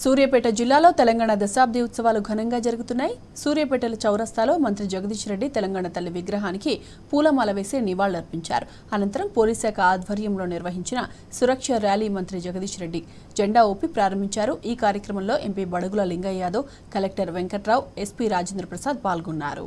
సూర్యాపేట జిల్లాలో తెలంగాణ దశాబ్ది ఉత్సవాలు ఘనంగా జరుగుతున్నాయి సూర్యాపేటల చౌరస్తాలో మంత్రి జగదీష్ రెడ్డి తెలంగాణ తల్లి విగ్రహానికి పూలమాల వేసి నివాళులర్పించారు అనంతరం పోలీశాఖ ఆధ్వర్యంలో నిర్వహించిన సురక్ష ర్యాలీ మంత్రి జగదీష్ రెడ్డి జెండా ఊపి ప్రారంభించారు ఈ కార్యక్రమంలో MP Badugula Lingaiah Yadav collector Venkatrao SP Rajendra Prasad పాల్గొన్నారు